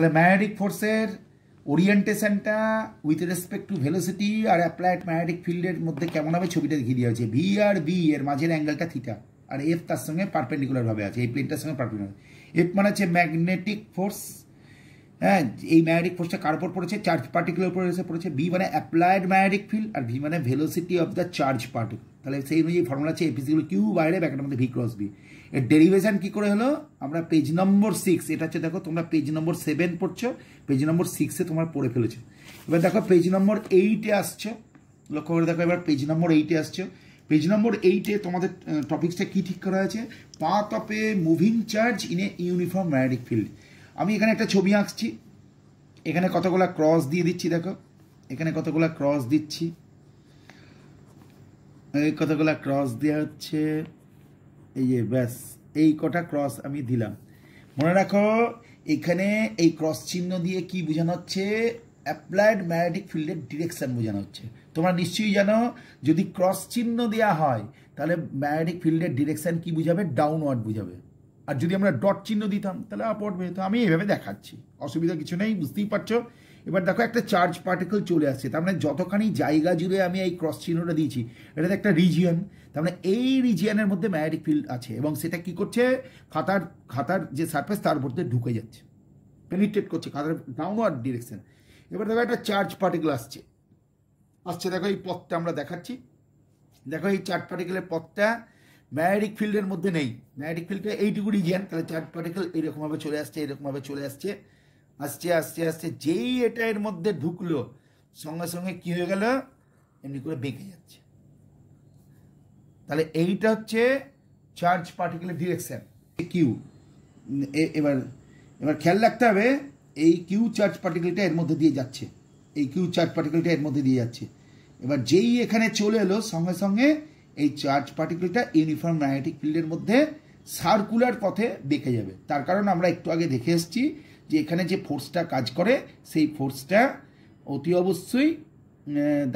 তাহলে ম্যাগনেটিক ফোর্সের ওরিয়েন্টেশনটা উইথ রেসপেক্ট টু ভেলোসিটি আর অ্যাপ্লাইড ম্যাগনেটিক ফিল্ডের মধ্যে কেমন হবে ছবিটা দেখিয়ে দেওয়া হয়েছে ভি আর বি এর মাঝের অ্যাঙ্গেলটা থিটা আর এফ তার সঙ্গে পারপেন্ডিকুলারভাবে আছে এই প্লেনটার সঙ্গে পারপেন্ডিকুলার এফ মানে হচ্ছে ম্যাগনেটিক ফোর্স হ্যাঁ এই ম্যাগনেটিক ফোর্সটা কার উপর পড়েছে চার্জ পার্টিকুলার উপর পড়েছে বি মানে অ্যাপ্লাইড ম্যাগনেটিক ফিল্ড আর ভি মানে velocity of the charge particle তাহলে সেই অনুযায়ী ফর্মুলা আছে এপিসিগুলো কিউ বাইরে ব্যাকেটের মধ্যে ভি ক্রস বি এর ডেরিভেশন কী করে হলো আমরা পেজ নম্বর সিক্স এটা হচ্ছে দেখো তোমরা পেজ নম্বর সেভেন পড়ছো পেজ নম্বর সিক্সে তোমার পড়ে ফেলেছো এবার দেখো পেজ নম্বর এইটে আসছে লক্ষ্য করে দেখো এবার পেজ নম্বর এইটে আসছে পেজ নম্বর এইটে তোমাদের টপিক্সটা কী ঠিক করা আছে path of a moving charge in a uniform magnetic field আমি এখানে একটা ছবি আঁকছি এখানে কতগুলো ক্রস দিয়ে দিচ্ছি দেখো এখানে কতগুলো ক্রস দিচ্ছি এই কথাগুলো ক্রস দেওয়া হচ্ছে এই যে ব্যাস এই কটা ক্রস আমি দিলাম মনে রাখো এখানে এই ক্রস চিহ্ন দিয়ে কি বোঝানো হচ্ছে অ্যাপ্লাইড ম্যাগনেটিক ফিল্ডের ডিরেকশান বোঝানো হচ্ছে তোমরা নিশ্চয়ই জানো যদি ক্রস চিহ্ন দেওয়া হয় তাহলে ম্যাগনেটিক ফিল্ডের ডিরেকশান কি বুঝাবে ডাউনওয়ার্ড বুঝাবে আর যদি আমরা ডট চিহ্ন দিতাম তাহলে আপওয়ার্ড বেরোতো আমি এইভাবে দেখাচ্ছি অসুবিধা কিছু নেই বুঝতেই পারছো এবার দেখো একটা চার্জ পার্টিকল চলে আসছে তার মানে যতখানি জায়গা জুড়ে আমি এই ক্রস চিহ্নটা দিয়েছি এটাতে একটা রিজিয়ন তার মানে এই রিজিয়নের মধ্যে ম্যাগনেটিক ফিল্ড আছে এবং সেটা কি করছে খাতার খাতার যে সারফেস তার মধ্যে ঢুকে যাচ্ছে পেনিট্রেট করছে খাতার ডাউনওয়ার্ড ডিরেকশন এবার দেখো একটা চার্জ পার্টিকল আসছে আসছে দেখো এই পথটা আমরা দেখাচ্ছি দেখো এই চার্জ পার্টিকেলের পথটা ম্যাগনেটিক ফিল্ডের মধ্যে নেই ম্যাগনেটিক ফিল্ডটা এইটুকু রিজিয়ান তাহলে চার্জ পার্টিকেল এইরকমভাবে চলে আসছে এরকমভাবে চলে আসছে আস্তে আস্তে আস্তে যেই এটা এর মধ্যে ঢুকলো সঙ্গে সঙ্গে কি হয়ে গেল এমনি করে বেঁকে যাচ্ছে তাহলে এইটা হচ্ছে চার্জ পার্টিকুলার ডিরেকশান কিউ এবার এবার খেয়াল রাখতে হবে এই কিউ চার্জ পার্টিকেলটা এর মধ্যে দিয়ে যাচ্ছে এই কিউ চার্জ পার্টিকেলটা এর মধ্যে দিয়ে যাচ্ছে এবার যেই এখানে চলে এলো সঙ্গে সঙ্গে এই চার্জ পার্টিকেলটা ইউনিফর্ম ম্যাগনেটিক ফিল্ডের মধ্যে সার্কুলার পথে বেঁকে যাবে তার কারণ আমরা একটু আগে দেখে এসছি যে এখানে যে ফোর্সটা কাজ করে সেই ফোর্সটা অতি অবশ্যই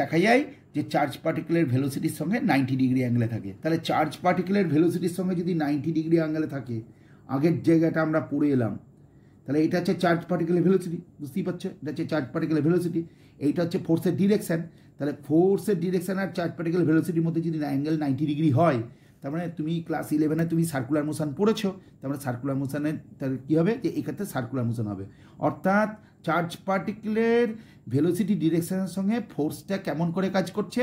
দেখা যায় যে চার্জ পার্টিকুলার ভেলোসিটির সঙ্গে নাইনটি ডিগ্রি অ্যাঙ্গেলে থাকে তাহলে চার্জ পার্টিকুলার ভেলোসিটির সঙ্গে যদি নাইনটি ডিগ্রি অ্যাঙ্গেলে থাকে আগের জায়গাটা আমরা পড়ে এলাম তাহলে এটা হচ্ছে চার্জ পার্টিকুলার ভেলোসিটি বুঝতেই পারছো এটা হচ্ছে চার্জ পার্টিকুলার ভেলোসিটি এইটা হচ্ছে ফোর্সের ডিরেকশান তাহলে ফোর্সের ডিরেকশান আর চার্জ পার্টিকুলার ভেলোসিটির মধ্যে যদি অ্যাঙ্গেল নাইনটি ডিগ্রি হয় তার মানে তুমি ক্লাস ইলেভেনে তুমি সার্কুলার মোশন পড়েছো তার মানে সার্কুলার মোশানে তার কী হবে যে এক্ষেত্রে সার্কুলার মোশন হবে অর্থাৎ চার্জ পার্টিকুলের ভেলোসিটি ডিরেকশনের সঙ্গে ফোর্সটা কেমন করে কাজ করছে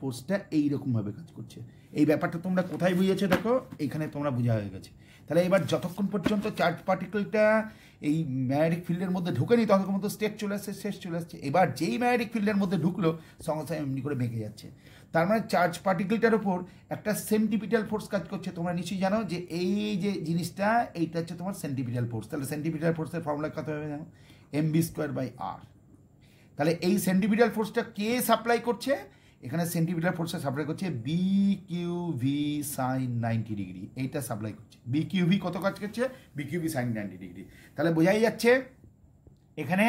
ফোর্সটা এইরকমভাবে কাজ করছে এই ব্যাপারটা তোমরা কোথায় বুঝেছো দেখো এখানে তোমরা বোঝা হয়ে গেছে তাহলে এবার যতক্ষণ পর্যন্ত চার্জ পার্টিকেলটা এই ম্যাগনেটিক ফিল্ডের মধ্যে ঢুকেনি ততক্ষণ পর্যন্ত স্টেট চলে আসছে শেষ চলে আসছে এবার যেই ম্যাগনেটিক ফিল্ডের মধ্যে ঢুকলো সঙ্গে সঙ্গে এমনি করে ভেঙে যাচ্ছে তার মানে চার্জ পার্টিকেলটার ওপর একটা সেন্টিপিটাল ফোর্স কাজ করছে তোমরা নিশ্চয়ই জানো যে এই যে জিনিসটা এইটা হচ্ছে তোমার সেন্টিপিটাল ফোর্স তাহলে সেন্টিপিটাল ফোর্সের ফর্মুলা কত হবে জানো M B square by R তাহলে এই সেন্টিপিটাল ফোর্সটা কে সাপ্লাই করছে এখানে সেন্টিমিটার ফোর্সে সাপ্লাই করছে B Q V sine ninety degree এইটা সাপ্লাই করছে বি কিউ ভি কত কাজ করছে B Q V sine ninety degree তাহলে বোঝাই যাচ্ছে এখানে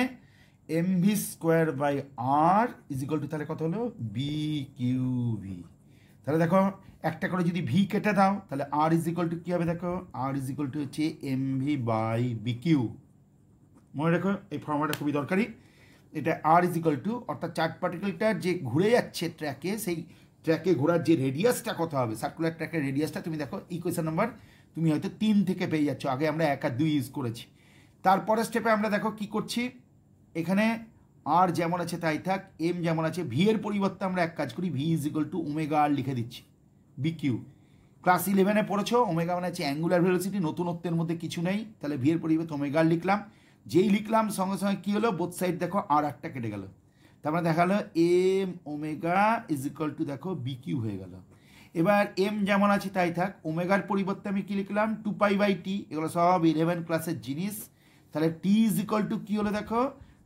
M V square by R is equal to তাহলে কত হলো বি কিউ ভি তাহলে দেখো একটা করে যদি ভি কেটে দাও তাহলে আর ইজ ইকুয়াল টু কী হবে দেখো আর ইজ ইকুয়াল টু হচ্ছে M V by B Q মনে রেখো এই ফর্মটা খুবই দরকারি এটা আর ইজ ইকাল টু অর্থাৎ চার্জ পার্টিকেলটা যে ঘুরে যাচ্ছে ট্র্যাকে সেই ট্র্যাকে ঘোরার যে রেডিয়াসটা কত হবে সার্কুলার ট্র্যাকের রেডিয়াসটা তুমি দেখো ইকুয়েশন নাম্বার তুমি হয়তো তিন থেকে পেয়ে যাচ্ছ আগে আমরা এক আর দুই ইউজ করেছি তারপরের স্টেপে আমরা দেখো কি করছি এখানে আর যেমন আছে তাই থাক এম যেমন আছে ভি এর পরিবর্তে আমরা এক কাজ করি V is equal to omega R লিখে দিচ্ছি বি কিউ ক্লাস ইলেভেনে পড়েছো ওমেগা মানে আছে অ্যাঙ্গুলার ভেলোসিটি নতুনত্বের মধ্যে কিছু নেই তাহলে ভি এর পরিবর্তে ওমেগা লিখলাম যেই লিখলাম সঙ্গে সঙ্গে কী হলো বোথ সাইড দেখো আর একটা কেটে গেল তারপরে দেখা গেলো M omega is equal to দেখো বি কিউ হয়ে গেল এবার এম যেমন আছে তাই থাক ওমেগার পরিবর্তে আমি কী লিখলাম টু পাই বাই টি এগুলো সব ইলেভেন ক্লাসের জিনিস তাহলে টি ইজ ইকাল টু কী হলো দেখো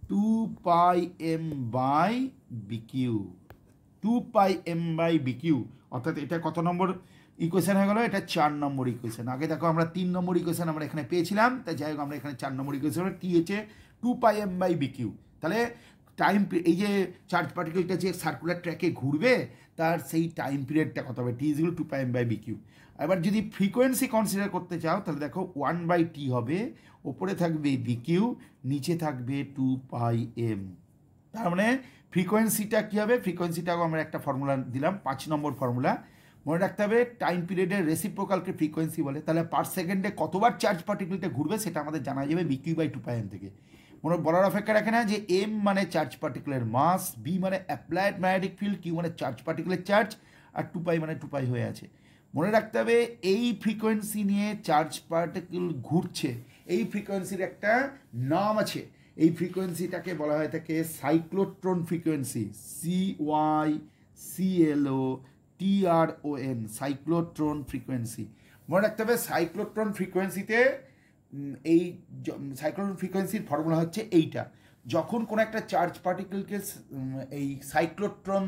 two pi M by B Q two pi M by B Q অর্থাৎ এটা কত নম্বর ইকুয়েশান হয়ে গেলো এটা চার নম্বর ইকুয়েশান আগে দেখো আমরা তিন নম্বর ইকুয়েশান আমরা এখানে পেয়েছিলাম তাই যাই হোক আমরা এখানে চার নম্বর ইকুয়েশান টি হচ্ছে two pi M by B Q তাহলে টাইম এই যে চার্জ পার্টিকেলটা যে সার্কুলার ট্র্যাকে ঘুরবে তার সেই টাইম পিরিয়ডটা কত হবে T is two M by B Q এবার যদি ফ্রিকোয়েন্সি কনসিডার করতে চাও তাহলে দেখো ওয়ান বাই টি হবে ওপরে থাকবে কিউ নিচে থাকবে টু পাই এম তার মানে ফ্রিকোয়েন্সিটা কী হবে ফ্রিকোয়েন্সিটাও আমরা একটা ফর্মুলা দিলাম পাঁচ নম্বর ফর্মুলা মনে রাখতে হবে টাইম পিরিয়ডের রেসিপ্রোকালকে ফ্রিকোয়েন্সি বলে তাহলে পার সেকেন্ডে কতবার চার্জ পার্টিকেলটা ঘুরবে সেটা আমাদের জানা যাবে B Q by two pi M থেকে মনে বলার অপেক্ষা রাখে না যে এম মানে চার্জ পার্টিকুলার মাস বি মানে অ্যাপ্লায়েড ম্যাগনেটিক ফিল্ড কিউ মানে চার্জ পার্টিকুলার চার্জ আর টু পাই মানে টু পাই হয়ে আছে মনে রাখতে হবে এই ফ্রিকোয়েন্সি নিয়ে চার্জ পার্টিকেল ঘুরছে এই ফ্রিকোয়েন্সির একটা নাম আছে এই ফ্রিকোয়েন্সিটাকে বলা হয় থাকে cyclotron frequency C Y C L O T R O N cyclotron frequency মনে রাখতে হবে সাইক্লোট্রন ফ্রিকোয়েন্সিতে এই সাইক্লোট্রন ফ্রিকোয়েন্সির ফর্মুলা হচ্ছে এইটা যখন কোনো একটা চার্জ পার্টিকেলকে এই সাইক্লোট্রন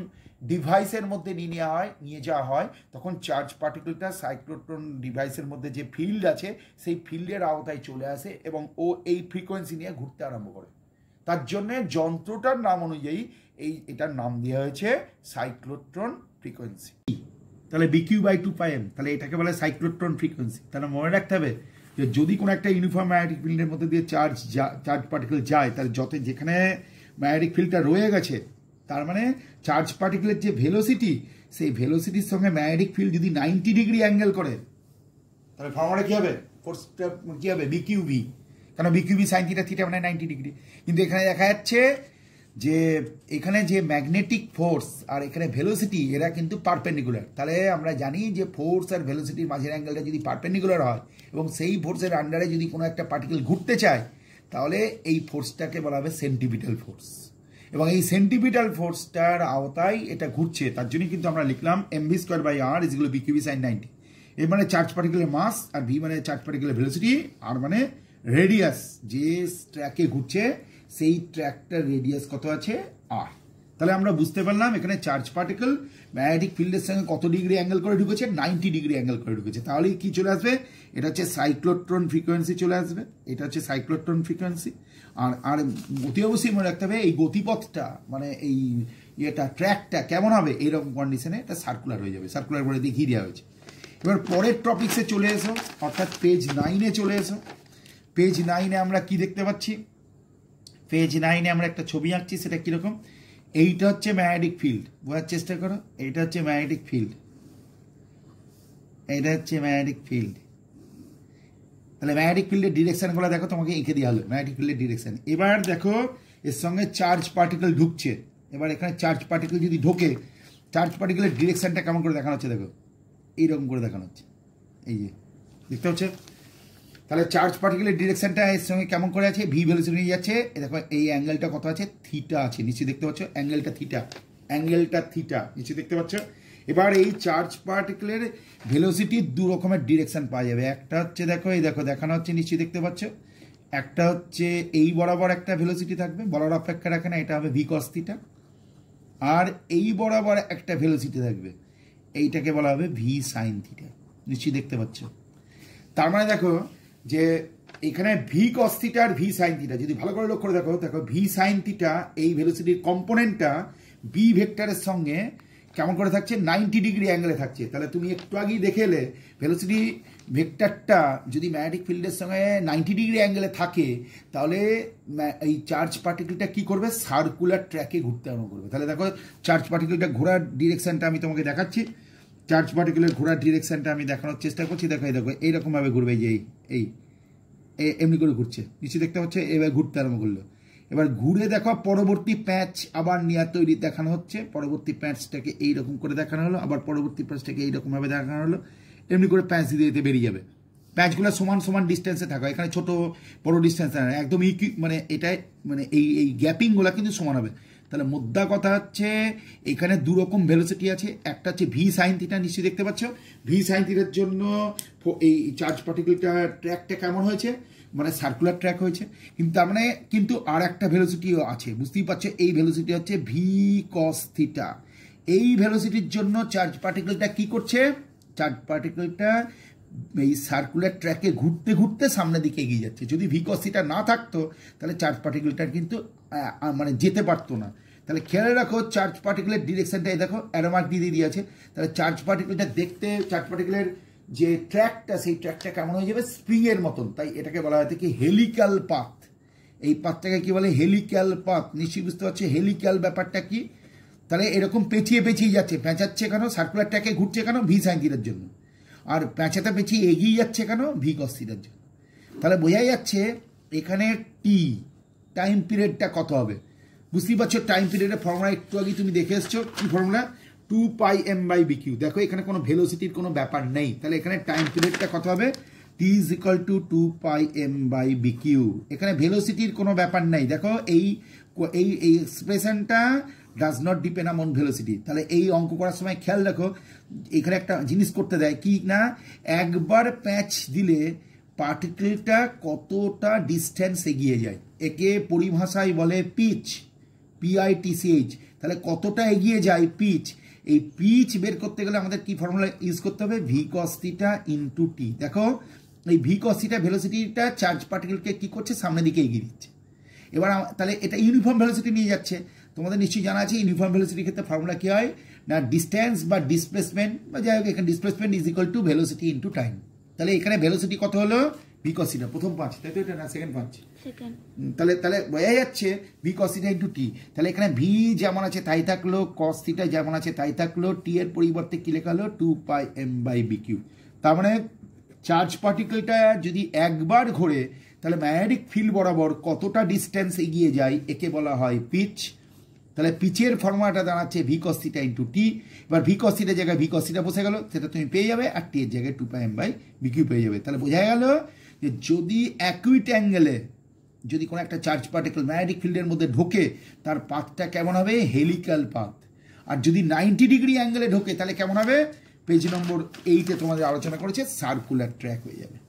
ডিভাইসের মধ্যে নিয়ে নেওয়া হয় নিয়ে যাওয়া হয় তখন চার্জ পার্টিকেলটা সাইক্লোট্রন ডিভাইসের মধ্যে যে ফিল্ড আছে সেই ফিল্ডের আওতায় চলে আসে এবং ও এই ফ্রিকোয়েন্সি নিয়ে ঘুরতে আরম্ভ করে তার জন্যে যন্ত্রটার নাম অনুযায়ী এই এটার নাম দেওয়া হয়েছে সাইক্লোট্রন ফ্রিকোয়েন্সি e. তাহলে B Q by two pi M তাহলে এটাকে বলে সাইক্লোট্রন ফ্রিকোয়েন্সি তাহলে মনে রাখতে হবে যে যদি কোনো একটা ইউনিফর্ম ম্যাগনেটিক ফিল্ডের মধ্যে দিয়ে চার্জ চার্জ পার্টিকেল যায় তাহলে যত যেখানে ম্যাগনেটিক ফিল্ডটা রয়ে গেছে তার মানে চার্জ পার্টিকেলের যে ভেলোসিটি সেই ভেলোসিটির সঙ্গে ম্যাগনেটিক ফিল্ড যদি নাইনটি ডিগ্রি অ্যাঙ্গেল করে তাহলে ফর্মটা কী হবে ফোর্সটা কী হবে বিকিউবি কেন বিকিউবি সাইন থিটা থিটা মানে নাইনটি ডিগ্রি কিন্তু এখানে দেখা যাচ্ছে যে এখানে যে ম্যাগনেটিক ফোর্স আর এখানে ভেলোসিটি এরা কিন্তু পারপেন্ডিকুলার তাহলে আমরা জানি যে ফোর্স আর ভেলোসিটির মাঝের অ্যাঙ্গেলটা যদি পারপেন্ডিকুলার হয় এবং সেই ফোর্সের আন্ডারে যদি কোনো একটা পার্টিকেল ঘুরতে চায় তাহলে এই ফোর্সটাকে বলা হবে সেন্টিপিটাল ফোর্স এবং এই সেন্টিপিটাল ফোর্সটার আওতায় এটা ঘুরছে তার জন্যই কিন্তু আমরা লিখলাম এমভি স্কোয়ার বাই আর ইজগুলো বিকিউবি সাইন নাইনটি এর মানে চার্জ পার্টিকুলার মাস আর ভি মানে চার্জ পার্টিকুলার ভেলোসিটি আর মানে রেডিয়াস যে ট্র্যাকে ঘুরছে সেই ট্র্যাকটার রেডিয়াস কত আছে আর তাহলে আমরা বুঝতে পারলাম এখানে চার্জ পার্টিকেল ম্যাগনেটিক ফিল্ডের সঙ্গে কত ডিগ্রি অ্যাঙ্গেল করে ঢুকেছে নাইনটি ডিগ্রি অ্যাঙ্গেল করে ঢুকেছে তাহলে কি চলে আসবে এটা হচ্ছে সাইক্লোট্রন ফ্রিকোয়েন্সি চলে আসবে এটা হচ্ছে সাইক্লোট্রন ফ্রিকোয়েন্সি আর আর অতি অবশ্যই মনে রাখতে হবে এই গতিপথটা মানে এই ইয়েটা ট্র্যাকটা কেমন হবে এইরকম কন্ডিশনে এটা সার্কুলার হয়ে যাবে সার্কুলার করে দিয়ে ঘিরে হয়েছে এবার পরের টপিক্সে চলে এসো অর্থাৎ পেজ নাইনে চলে এসো পেজ নাইনে আমরা কি দেখতে পাচ্ছি পেজ নাইনে আমরা একটা ছবি আঁকছি সেটা কীরকম এইটা হচ্ছে ম্যাগনেটিক ফিল্ড বোঝার চেষ্টা করো এইটা হচ্ছে ম্যাগনেটিক ফিল্ড এইটা হচ্ছে ম্যাগনেটিক ফিল্ড তাহলে ম্যাগনেটিক ফিল্ডের ডিরেকশানগুলো দেখো তোমাকে এঁকে দেওয়া হলো ম্যাগনেটিক ফিল্ডের ডিরেকশান এবার দেখো এর সঙ্গে চার্জ পার্টিকেল ঢুকছে এবার এখানে চার্জ পার্টিকেল যদি ঢোকে চার্জ পার্টিকেলের ডিরেকশানটা কেমন করে দেখানো হচ্ছে দেখো এইরকম করে দেখানো হচ্ছে এই যে দেখতে হচ্ছে তাহলে চার্জ পার্টিকেলের ডিরেকশনটা এর সঙ্গে কেমন করে আছে ভি ভ্যালু নিয়ে যাচ্ছে দেখো এই অ্যাঙ্গেলটা কত আছে থিটা আছে নিচে দেখতে পাচ্ছ অ্যাঙ্গেলটা থিটা অ্যাঙ্গেলটা থিটা নিচে দেখতে পাচ্ছ এবার এই চার্জ পার্টিকেলের ভেলোসিটির দু রকমের ডিরেকশন পাওয়া যাবে একটা হচ্ছে দেখো এই দেখো দেখানো হচ্ছে নিচে দেখতে পাচ্ছ একটা হচ্ছে এই বরাবর একটা ভেলোসিটি থাকবে বলার অপেক্ষা রাখে না এটা হবে ভি কস্তিটা আর এই বরাবর একটা ভেলোসিটি থাকবে এইটাকে বলা হবে ভি সাইন থিটা নিশ্চয়ই দেখতে পাচ্ছ তার মানে দেখো যে এখানে ভি কস্তিটা আর ভি সাইন থিটা যদি ভালো করে লক্ষ্য দেখো দেখো ভি সাইন থিটা এই ভেলোসিটির কম্পোনেন্টটা বি ভেক্টরের সঙ্গে কেমন করে থাকছে নাইনটি ডিগ্রি অ্যাঙ্গেলে থাকছে তাহলে তুমি একটু আগেই দেখেলে ভেলোসিটি ভেক্টরটা যদি ম্যাগনেটিক ফিল্ডের সঙ্গে নাইনটি ডিগ্রি অ্যাঙ্গেলে থাকে তাহলে এই চার্জ পার্টিকেলটা কি করবে সার্কুলার ট্র্যাকে ঘুরতে আরম্ভ করবে তাহলে দেখো চার্জ পার্টিকেলটা ঘোরার ডিরেকশানটা আমি তোমাকে দেখাচ্ছি চার্জ পার্টিকেলের ঘোরার ডিরেকশানটা আমি দেখানোর চেষ্টা করছি দেখো এই দেখো এইরকমভাবে ঘুরবে যে এই এমনি করে ঘুরছে নিচে দেখতে হচ্ছে এবার ঘুরতে আরম্ভ করলো এবার ঘুরে দেখো পরবর্তী প্যাচ আবার নিয়া তৈরি দেখানো হচ্ছে পরবর্তী প্যাচটাকে এইরকম করে দেখানো হলো আবার পরবর্তী প্যাচটাকে এইরকমভাবে দেখানো হলো এমনি করে প্যাচ দিতে দিতে বেরিয়ে যাবে প্যাচগুলো সমান সমান ডিস্টেন্সে থাকা এখানে ছোট বড় ডিস্টেন্সে একদম ইকুই মানে এটাই মানে এই এই গ্যাপিংগুলো কিন্তু সমান হবে তাহলে মুদ্রা কথা হচ্ছে এখানে দু রকম ভেলোসিটি আছে একটা হচ্ছে ভি সাইন থিটা নিশ্চয়ই দেখতে পাচ্ছ ভি সাইন থিটার জন্য এই চার্জ পার্টিকেলটা ট্র্যাকটা কেমন হয়েছে মানে সার্কুলার ট্র্যাক হয়েছে কিন্তু তার মানে কিন্তু আর একটা ভেলোসিটিও আছে বুঝতেই পারছো এই ভেলোসিটি হচ্ছে ভি কস থিটা এই ভেলোসিটির জন্য চার্জ পার্টিকুলারটা কি করছে চার্জ পার্টিকুলারটা এই সার্কুলার ট্র্যাকে ঘুরতে ঘুরতে সামনের দিকে এগিয়ে যাচ্ছে যদি ভিকসিটা না থাকতো তাহলে চার্জ পার্টিকুলারটা কিন্তু মানে যেতে পারতো না তাহলে খেয়াল রাখো চার্জ পার্টিকুলার ডিরেকশনটা এই দেখো অ্যারোমার্ক দিয়ে দিয়ে আছে তাহলে চার্জ পার্টিকুলারটা দেখতে চার্জ পার্টিকুলার যে ট্র্যাকটা সেই ট্র্যাকটা কেমন হয়ে যাবে স্প্রিংয়ের মতন তাই এটাকে বলা হয় কি হেলিক্যাল পাথ এই পাথটাকে কি বলে হেলিক্যাল পাথ নিশ্চয়ই বুঝতে পারছে হেলিক্যাল ব্যাপারটা কি তাহলে এরকম পেঁচিয়ে পেঁচিয়ে যাচ্ছে পেঁচাচ্ছে কেন সার্কুলার ট্র্যাকে ঘুরছে কেন ভি সাইন জন্য আর প্যাঁচাটা পেঁচিয়ে এগিয়ে যাচ্ছে কেন ভি কস্থিরের জন্য তাহলে বোঝা যাচ্ছে এখানে টি টাইম পিরিয়ডটা কত হবে বুঝতেই পারছো টাইম পিরিয়ডের ফর্মুলা একটু আগে তুমি দেখে এসছো কী formula two pi M by B Q দেখো এখানে কোনো ভেলোসিটির কোনো ব্যাপার নেই তাহলে এখানে টাইম পিরিয়ডটা কত হবে T is equal to two pi M by B Q এখানে ভেলোসিটির কোনো ব্যাপার নেই দেখো এই এই এক্সপ্রেশনটা does not depend on velocity তাহলে এই অঙ্ক করার সময় খেয়াল রাখো এখানে একটা জিনিস করতে দেয় কি না একবার প্যাচ দিলে পার্টিকেলটা কতটা ডিস্ট্যান্স এগিয়ে যায় একে পরিভাষায় বলে পিচ পিআইটিসিএইচ তাহলে কতটা এগিয়ে যায় পিচ এই পিচ বের করতে গেলে আমাদের কি ফর্মুলা ইউজ করতে হবে ভি কস্তিটা ইন্টু টি দেখো এই ভি কস্তিটা ভেলোসিটিটা চার্জ পার্টিকেলকে কি করছে সামনের দিকে এগিয়ে দিচ্ছে এবার তাহলে এটা ইউনিফর্ম ভেলোসিটি নিয়ে যাচ্ছে তোমাদের নিশ্চয়ই জানা আছে ইউনিফর্ম ভেলোসিটির ক্ষেত্রে ফর্মুলা কী হয় না ডিস্ট্যান্স বা ডিসপ্লেসমেন্ট বা যাই হোক এখানে displacement is equal to velocity into time তাহলে এখানে ভেলোসিটি কত হলো বিকসিটা প্রথম পাঁচ তাই তো এটা না সেকেন্ড পাঁচ তাহলে তাহলে বোঝা যাচ্ছে ভি কসিটা ইন্টু টি তাহলে এখানে ভি যেমন আছে তাই থাকলো কস যেমন আছে তাই থাকলো টি এর পরিবর্তে কি লেখা হলো two pi M by B Q তার মানে চার্জ পার্টিকেলটা যদি একবার ঘোরে তাহলে ম্যাগনেটিক ফিল্ড বরাবর কতটা ডিস্টেন্স এগিয়ে যায় একে বলা হয় পিচ তাহলে পিচের ফর্মুলাটা দাঁড়াচ্ছে ভি কস ইন্টু টি এবার ভি কস জায়গায় ভি কস বসে গেল সেটা তুমি পেয়ে যাবে আর টি এর জায়গায় two pi M by B Q পেয়ে যাবে তাহলে বোঝা গেল যে যদি অ্যাকুইট অ্যাঙ্গেলে যদি কোনো একটা চার্জ পার্টিকেল ম্যাগনেটিক ফিল্ডের মধ্যে ঢোকে তার পাথটা কেমন হবে হেলিক্যাল পাথ আর যদি নাইনটি ডিগ্রি অ্যাঙ্গেলে ঢোকে তাহলে কেমন হবে পেজ নম্বর এইটে তোমাদের আলোচনা করেছে সার্কুলার ট্র্যাক হয়ে যাবে